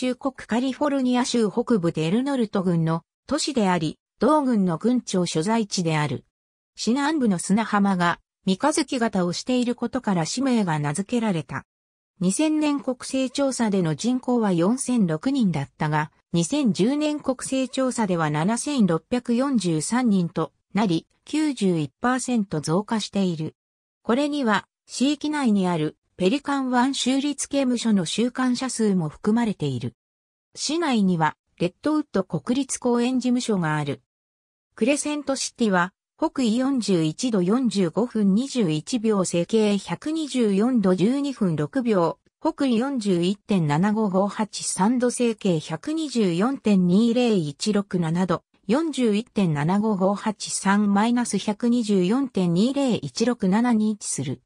中国カリフォルニア州北部デルノルト郡の都市であり、同郡の郡庁所在地である。市南部の砂浜が三日月型をしていることから氏名が名付けられた。2000年国勢調査での人口は4006人だったが、2010年国勢調査では7643人となり、91%増加している。これには、地域内にあるペリカン湾州立刑務所の収監者数も含まれている。市内には、レッドウッド国立公園事務所がある。クレセントシティは、北緯41度45分21秒、整形124度12分6秒、北緯41.75583度、整形124.20167度、41.75583124.20167に位置する。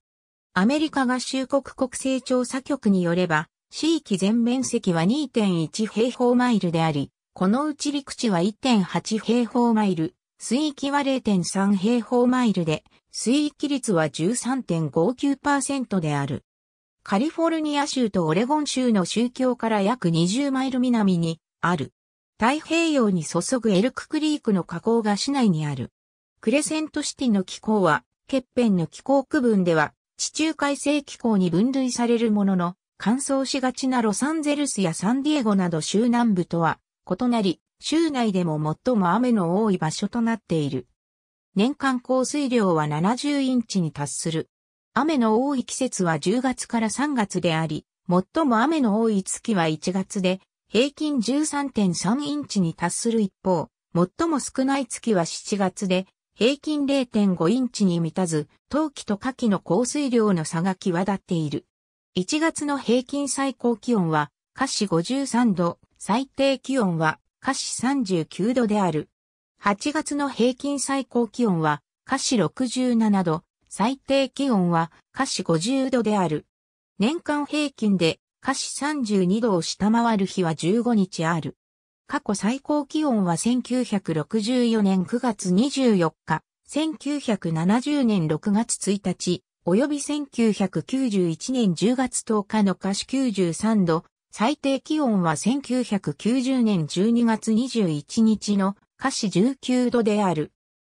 アメリカ合衆国国勢調査局によれば、地域全面積は2.1平方マイルであり、このうち陸地は1.8平方マイル、水域は0.3平方マイルで、水域率は13.59%である。カリフォルニア州とオレゴン州の宗教から約20マイル南にある。太平洋に注ぐエルククリークの河口が市内にある。クレセントシティの気候は、欠片の気候区分では地中海性気候に分類されるものの、乾燥しがちなロサンゼルスやサンディエゴなど州南部とは異なり、州内でも最も雨の多い場所となっている。年間降水量は70インチに達する。雨の多い季節は10月から3月であり、最も雨の多い月は1月で、平均13.3インチに達する一方、最も少ない月は7月で、平均0.5インチに満たず、冬季と夏季の降水量の差が際立っている。1月の平均最高気温は、華氏53度、最低気温は、華氏39度である。8月の平均最高気温は、華氏67度、最低気温は、華氏50度である。年間平均で、華氏32度を下回る日は15日ある。過去最高気温は1964年9月24日、1970年6月1日、及び1991年10月10日の歌詞93度、最低気温は1990年12月21日の歌詞19度である。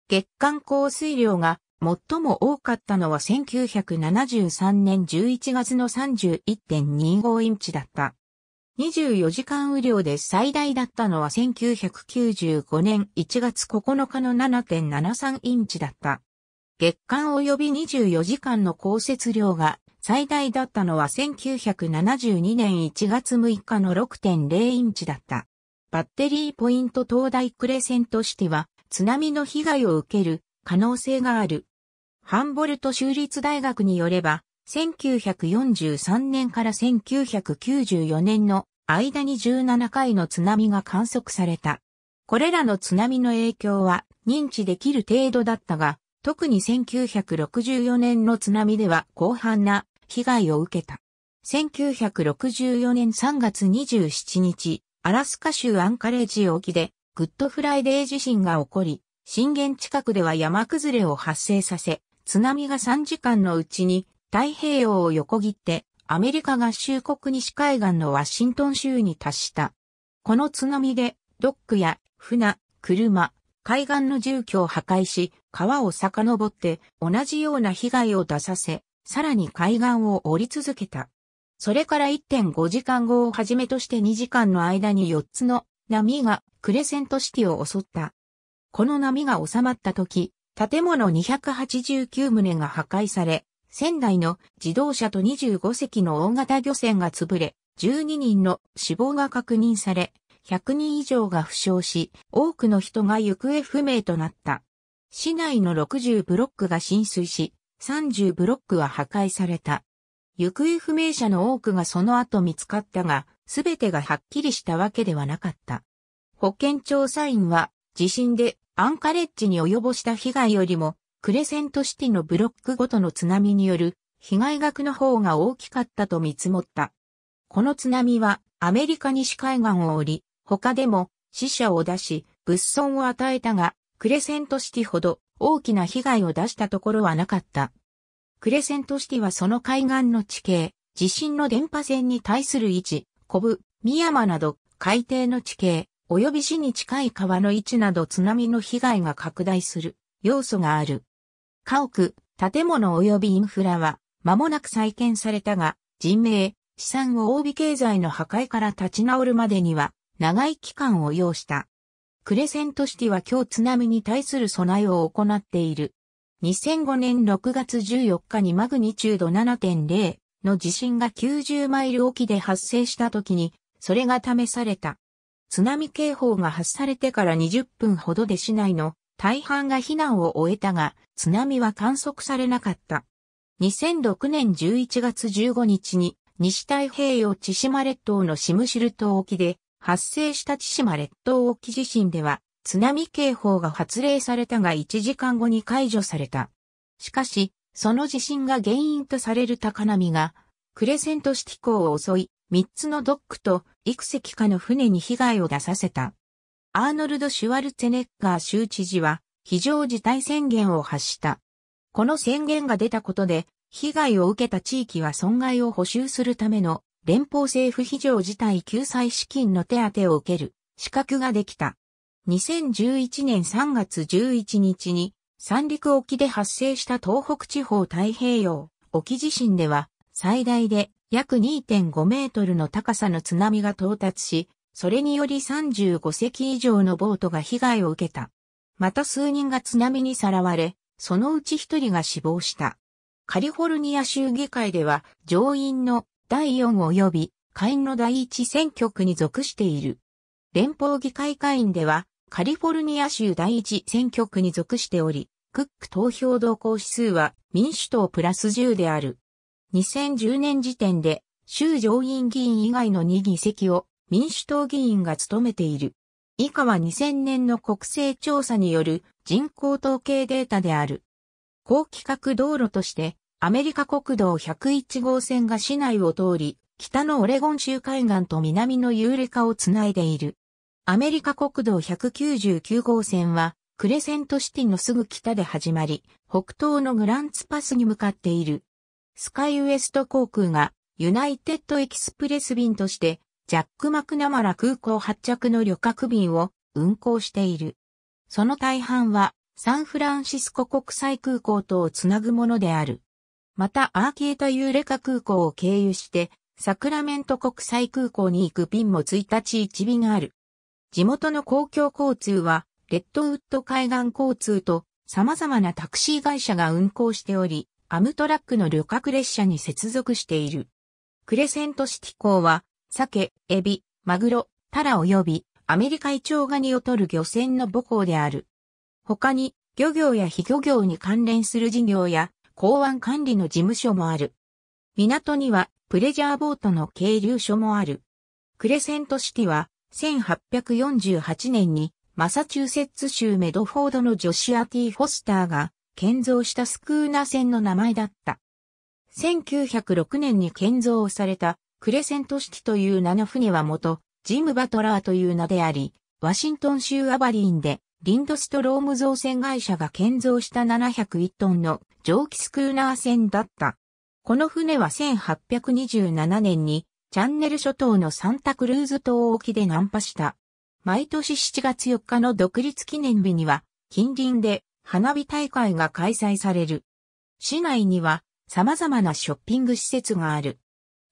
月間降水量が最も多かったのは1973年11月の31.25インチだった。24時間雨量で最大だったのは1995年1月9日の7.73インチだった。月間及び24時間の降雪量が最大だったのは1972年1月6日の6.0インチだった。バッテリーポイント東大クレセントしては津波の被害を受ける可能性がある。ハンボルト州立大学によれば1943年から1994年の間に17回の津波が観測された。これらの津波の影響は認知できる程度だったが、特に1964年の津波では広範な被害を受けた。1964年3月27日、アラスカ州アンカレージ沖でグッドフライデー地震が起こり、震源近くでは山崩れを発生させ、津波が3時間のうちに太平洋を横切ってアメリカ合衆国西海岸のワシントン州に達した。この津波でドックや船、車、海岸の住居を破壊し、川を遡って同じような被害を出させ、さらに海岸を降り続けた。それから1.5時間後をはじめとして2時間の間に4つの波がクレセントシティを襲った。この波が収まった時、建物289棟が破壊され、仙台の自動車と25隻の大型漁船が潰れ、12人の死亡が確認され、100人以上が負傷し、多くの人が行方不明となった。市内の60ブロックが浸水し、30ブロックは破壊された。行方不明者の多くがその後見つかったが、すべてがはっきりしたわけではなかった。保健調査員は、地震でアンカレッジに及ぼした被害よりもクレセントシティのブロックごとの津波による被害額の方が大きかったと見積もった。この津波はアメリカ西海岸を降り、他でも死者を出し、物損を与えたが、クレセントシティほど大きな被害を出したところはなかった。クレセントシティはその海岸の地形、地震の電波線に対する位置、コブ、ミヤマなど海底の地形、及び市に近い川の位置など津波の被害が拡大する要素がある。家屋、建物及びインフラは、間もなく再建されたが、人命、資産を帯び経済の破壊から立ち直るまでには、長い期間を要した。クレセントシティは今日津波に対する備えを行っている。2005年6月14日にマグニチュード7.0の地震が90マイル沖で発生した時に、それが試された。津波警報が発されてから20分ほどで市内の大半が避難を終えたが、津波は観測されなかった。2006年11月15日に、西太平洋千島列島のシムシル島沖で発生した千島列島沖地震では津波警報が発令されたが1時間後に解除された。しかし、その地震が原因とされる高波がクレセントシティ港を襲い、3つのドックと幾隻かの船に被害を出させた。アーノルド・シュワルツェネッガー州知事は非常事態宣言を発した。この宣言が出たことで、被害を受けた地域は損害を補修するための連邦政府非常事態救済資金の手当を受ける資格ができた。2011年3月11日に三陸沖で発生した東北地方太平洋沖地震では最大で約2.5メートルの高さの津波が到達し、それにより35隻以上のボートが被害を受けた。また数人が津波にさらわれ、そのうち一人が死亡した。カリフォルニア州議会では上院の第4及び下院の第1選挙区に属している。連邦議会下院ではカリフォルニア州第1選挙区に属しており、クック投票動向指数は民主党プラス10である。2010年時点で州上院議員以外の2議席を民主党議員が務めている。以下は2000年の国勢調査による人口統計データである。高規格道路として、アメリカ国道101号線が市内を通り、北のオレゴン州海岸と南のユーレカをつないでいる。アメリカ国道199号線は、クレセントシティのすぐ北で始まり、北東のグランツパスに向かっている。スカイウエスト航空が、ユナイテッドエキスプレス便として、ジャック・マクナマラ空港発着の旅客便を運航している。その大半はサンフランシスコ国際空港とをつなぐものである。またアーケータ・ユーレカ空港を経由してサクラメント国際空港に行く便も1日1便ある。地元の公共交通はレッドウッド海岸交通と様々なタクシー会社が運行しており、アムトラックの旅客列車に接続している。クレセントシティ港は鮭、エビ、マグロ、タラ及びアメリカイチョウガニを取る漁船の母港である。他に漁業や非漁業に関連する事業や港湾管理の事務所もある。港にはプレジャーボートの係留所もある。クレセントシティは1848年にマサチューセッツ州メドフォードのジョシア・ティ・フォスターが建造したスクーナ船の名前だった。1906年に建造されたクレセント式という名の船は元、ジム・バトラーという名であり、ワシントン州アバリーンで、リンドストローム造船会社が建造した701トンの蒸気スクーナー船だった。この船は1827年に、チャンネル諸島のサンタクルーズ島沖で難破した。毎年7月4日の独立記念日には、近隣で花火大会が開催される。市内には様々なショッピング施設がある。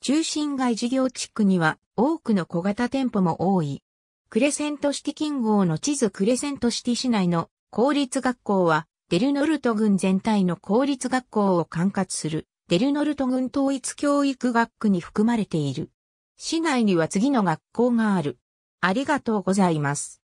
中心街事業地区には多くの小型店舗も多い。クレセントシティ近郊の地図クレセントシティ市内の公立学校はデルノルト郡全体の公立学校を管轄するデルノルト郡統一教育学区に含まれている。市内には次の学校がある。ありがとうございます。